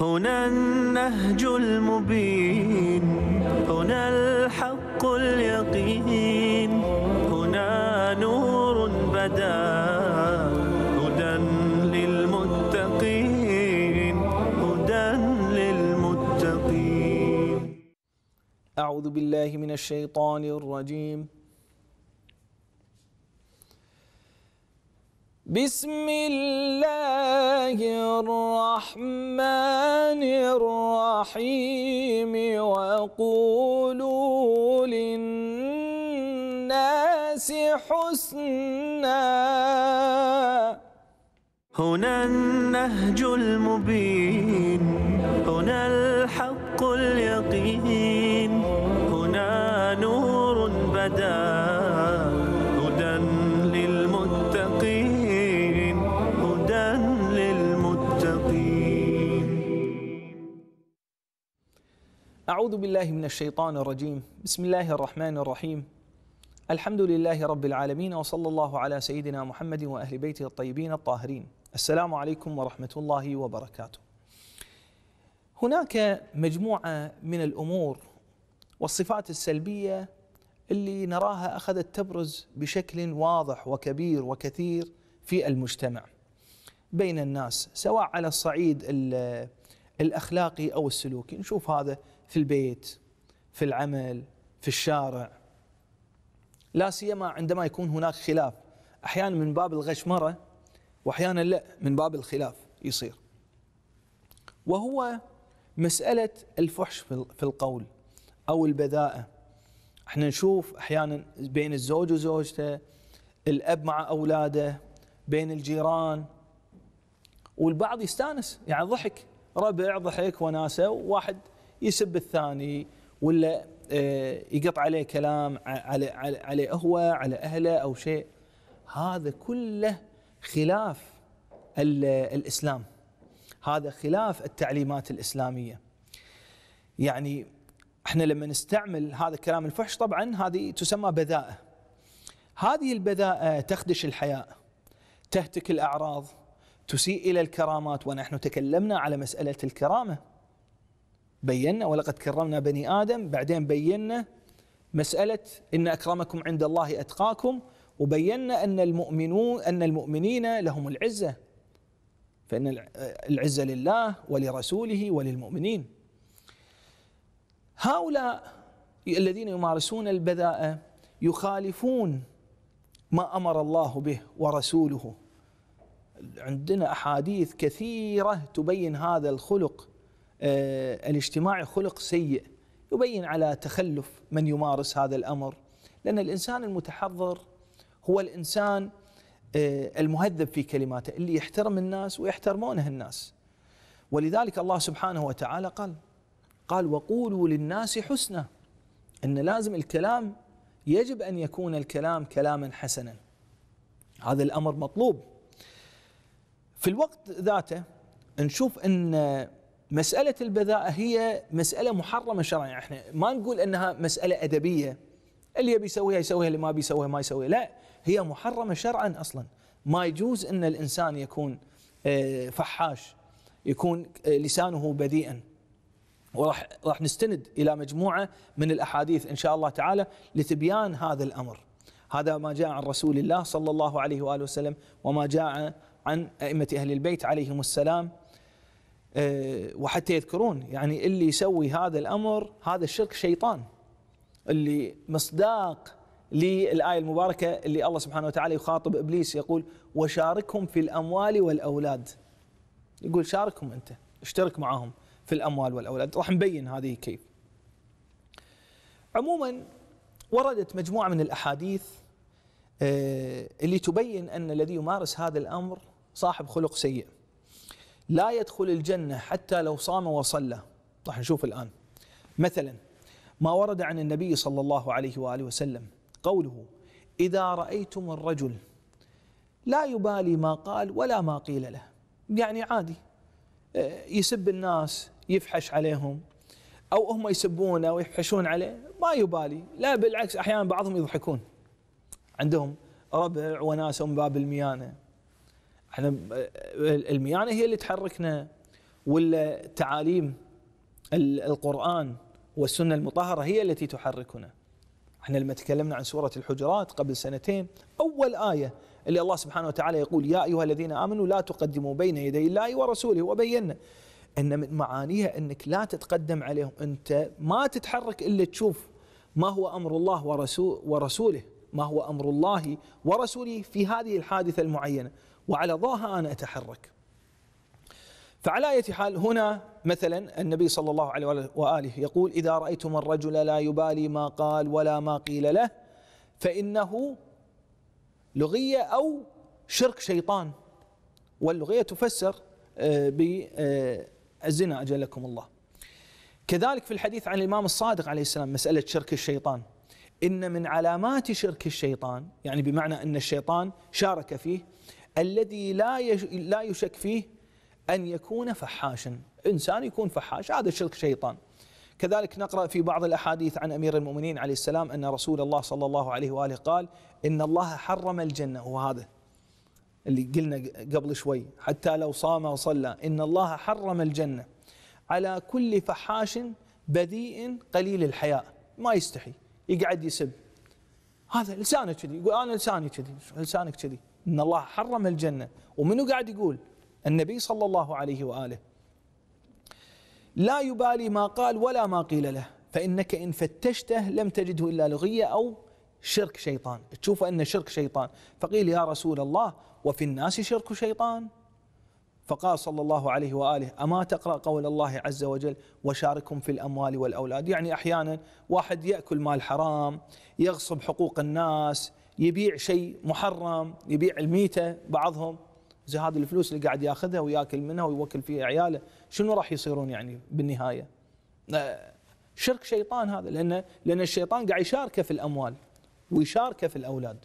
هنا النهج المبين هنا الحق اليقين هنا نور بدا هدى للمتقين هدى للمتقين أعوذ بالله من الشيطان الرجيم بسم الله الرحمن الرحيم وقولوا للناس حسنا هنا النهج المبين هنا الحق اليقين أعوذ بالله من الشيطان الرجيم بسم الله الرحمن الرحيم الحمد لله رب العالمين وصلى الله على سيدنا محمد وأهل بيته الطيبين الطاهرين السلام عليكم ورحمة الله وبركاته هناك مجموعة من الأمور والصفات السلبية اللي نراها أخذت تبرز بشكل واضح وكبير وكثير في المجتمع بين الناس سواء على الصعيد الأخلاقي أو السلوكي نشوف هذا في البيت في العمل في الشارع لا سيما عندما يكون هناك خلاف احيانا من باب الغشمره واحيانا لا من باب الخلاف يصير وهو مساله الفحش في القول او البذاءه احنا نشوف احيانا بين الزوج وزوجته الاب مع اولاده بين الجيران والبعض يستانس يعني ضحك ربع ضحك وناسه وواحد يسب الثاني ولا آه، يقطع عليه كلام على على عليه هو على اهله او شيء هذا كله خلاف الاسلام هذا خلاف التعليمات الاسلاميه يعني احنا لما نستعمل هذا الكلام الفحش طبعا هذه تسمى بذاءه هذه البذاءه تخدش الحياء تهتك الاعراض تسيء الى الكرامات ونحن تكلمنا على مساله الكرامه بينا ولقد كرمنا بني ادم بعدين بينا مساله ان اكرمكم عند الله اتقاكم وبينا ان المؤمنون ان المؤمنين لهم العزه فان العزه لله ولرسوله وللمؤمنين هؤلاء الذين يمارسون البذاءه يخالفون ما امر الله به ورسوله عندنا احاديث كثيره تبين هذا الخلق آه، الاجتماعي خلق سيء يبين على تخلف من يمارس هذا الامر لان الانسان المتحضر هو الانسان آه، المهذب في كلماته اللي يحترم الناس ويحترمونه الناس ولذلك الله سبحانه وتعالى قال قال وقولوا للناس حسنا ان لازم الكلام يجب ان يكون الكلام كلاما حسنا هذا الامر مطلوب في الوقت ذاته نشوف ان مساله البذاءه هي مساله محرمه شرعا احنا ما نقول انها مساله ادبيه اللي يبي يسويها يسويها اللي ما يبي يسويها ما يسويها لا هي محرمه شرعا اصلا ما يجوز ان الانسان يكون آه، فحاش يكون آه، لسانه بذيئا وراح راح نستند الى مجموعه من الاحاديث ان شاء الله تعالى لتبيان هذا الامر هذا ما جاء عن رسول الله صلى الله عليه واله وسلم وما جاء عن ائمه اهل البيت عليهم السلام آه، وحتى يذكرون يعني اللي يسوي هذا الامر هذا الشرك شيطان اللي مصداق للايه المباركه اللي الله سبحانه وتعالى يخاطب ابليس يقول وشاركهم في الاموال والاولاد يقول شاركهم انت اشترك معهم في الاموال والاولاد راح نبين هذه كيف عموما وردت مجموعه من الاحاديث آه، اللي تبين ان الذي يمارس هذا الامر صاحب خلق سيء لا يدخل الجنة حتى لو صام وصلى راح نشوف الآن مثلا ما ورد عن النبي صلى الله عليه وآله وسلم قوله إذا رأيتم الرجل لا يبالي ما قال ولا ما قيل له يعني عادي آه، يسب الناس يفحش عليهم أو هم يسبونه ويفحشون عليه ما يبالي لا بالعكس أحيانا بعضهم يضحكون عندهم ربع وناس من باب الميانه احنا الميانه هي اللي تحركنا ولا تعاليم القران والسنه المطهره هي التي تحركنا احنا لما تكلمنا عن سوره الحجرات قبل سنتين اول ايه اللي الله سبحانه وتعالى يقول يا ايها الذين امنوا لا تقدموا بين يدي الله ورسوله وبينا ان من معانيها انك لا تتقدم عليهم انت ما تتحرك الا تشوف ما هو امر الله ورسوله ما هو امر الله ورسوله في هذه الحادثه المعينه وعلى ضوءها أنا أتحرك فعلى أي حال هنا مثلا النبي صلى الله عليه وآله يقول إذا رأيتم الرجل لا يبالي ما قال ولا ما قيل له فإنه لغية أو شرك شيطان واللغية تفسر آه، بالزنا آه، أجلكم الله كذلك في الحديث عن الإمام الصادق عليه السلام مسألة شرك الشيطان إن من علامات شرك الشيطان يعني بمعنى أن الشيطان شارك فيه الذي لا لا يشك فيه أن يكون فحاشا إنسان يكون فحاش هذا شرك شيطان كذلك نقرأ في بعض الأحاديث عن أمير المؤمنين عليه السلام أن رسول الله صلى الله عليه وآله قال إن الله حرم الجنة وهذا اللي قلنا قبل شوي حتى لو صام وصلى إن الله حرم الجنة على كل فحاش بذيء قليل الحياء ما يستحي يقعد يسب هذا لسانه كذي يقول أنا لساني كذي لسانك كذي ان الله حرم الجنه ومنو قاعد يقول النبي صلى الله عليه واله لا يبالي ما قال ولا ما قيل له فانك ان فتشته لم تجده الا لغيه او شرك شيطان تشوف أن شرك شيطان فقيل يا رسول الله وفي الناس شرك شيطان فقال صلى الله عليه وآله أما تقرأ قول الله عز وجل وشاركهم في الأموال والأولاد يعني أحيانا واحد يأكل مال حرام يغصب حقوق الناس يبيع شيء محرم يبيع الميته بعضهم زي هذه الفلوس اللي قاعد ياخذها وياكل منها ويوكل فيها عياله شنو راح يصيرون يعني بالنهايه شرك شيطان هذا لان لان الشيطان قاعد يشاركه في الاموال ويشاركه في الاولاد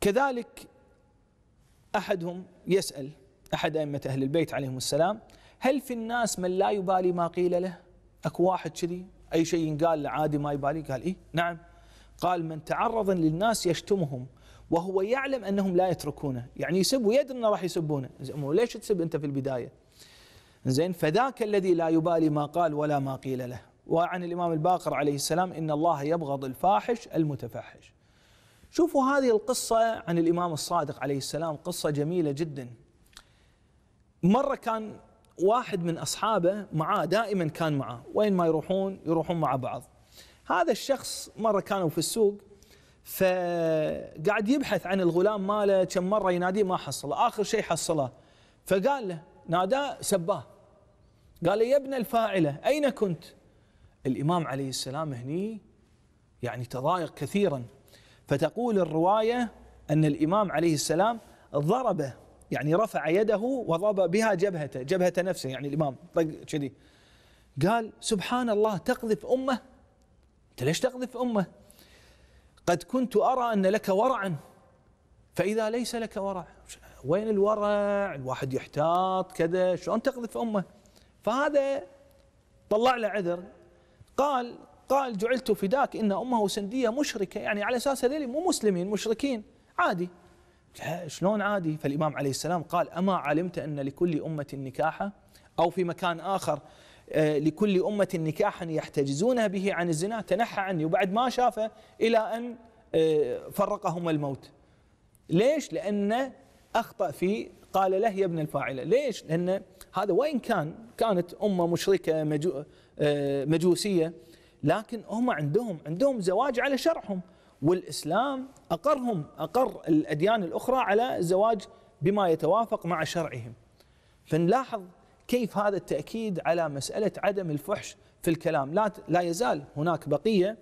كذلك احدهم يسال احد ائمه اهل البيت عليهم السلام هل في الناس من لا يبالي ما قيل له اكو واحد كذي اي شيء ينقال عادي ما يبالي قال اي نعم قال من تعرض للناس يشتمهم وهو يعلم انهم لا يتركونه يعني يسب ويدري انه راح يسبونه ليش تسب انت في البدايه زين فذاك الذي لا يبالي ما قال ولا ما قيل له وعن الامام الباقر عليه السلام ان الله يبغض الفاحش المتفحش شوفوا هذه القصه عن الامام الصادق عليه السلام قصه جميله جدا مره كان واحد من اصحابه معاه دائما كان معاه وين ما يروحون يروحون مع بعض هذا الشخص مره كانوا في السوق فقاعد يبحث عن الغلام ماله كم مره يناديه ما حصله اخر شيء حصله فقال له ناداه سباه قال له يا ابن الفاعله اين كنت؟ الامام عليه السلام هني يعني تضايق كثيرا فتقول الروايه ان الامام عليه السلام ضربه يعني رفع يده وضرب بها جبهته جبهه نفسه يعني الامام طق كذي قال سبحان الله تقذف امه أنت ليش تقذف أمه قد كنت أرى أن لك ورعا فإذا ليس لك ورع وين الورع الواحد يحتاط كذا شلون تقذف أمه فهذا طلع له عذر قال قال جعلت فداك إن أمه سندية مشركة يعني على أساس هذول مو مسلمين مشركين عادي شلون عادي فالإمام عليه السلام قال أما علمت أن لكل أمة نكاحة أو في مكان آخر آه، لكل أمة نكاحا يحتجزون به عن الزنا تنحى عني وبعد ما شافه إلى أن آه، فرقهم الموت ليش؟ لأن أخطأ في قال له يا ابن الفاعلة ليش؟ لأن هذا وإن كان كانت أمة مشركة مجو آه، مجوسية لكن هم عندهم عندهم زواج على شرعهم والإسلام أقرهم أقر الأديان الأخرى على الزواج بما يتوافق مع شرعهم فنلاحظ كيف هذا التأكيد على مسألة عدم الفحش في الكلام لا, لا يزال هناك بقية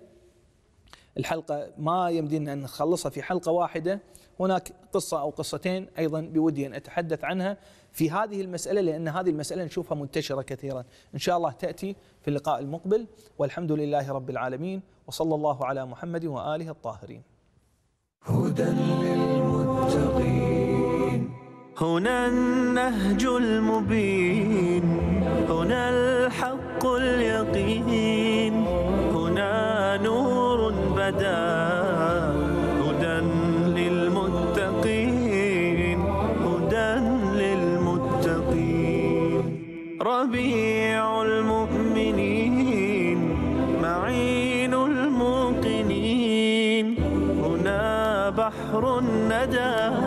الحلقة ما يمدينا أن نخلصها في حلقة واحدة هناك قصة أو قصتين أيضا بودي أن أتحدث عنها في هذه المسألة لأن هذه المسألة نشوفها منتشرة كثيرا إن شاء الله تأتي في اللقاء المقبل والحمد لله رب العالمين وصلى الله على محمد وآله الطاهرين هدى للمسلمين هنا النهج المبين هنا الحق اليقين هنا نور بدا هدى للمتقين هدى للمتقين ربيع المؤمنين معين الموقنين هنا بحر الندى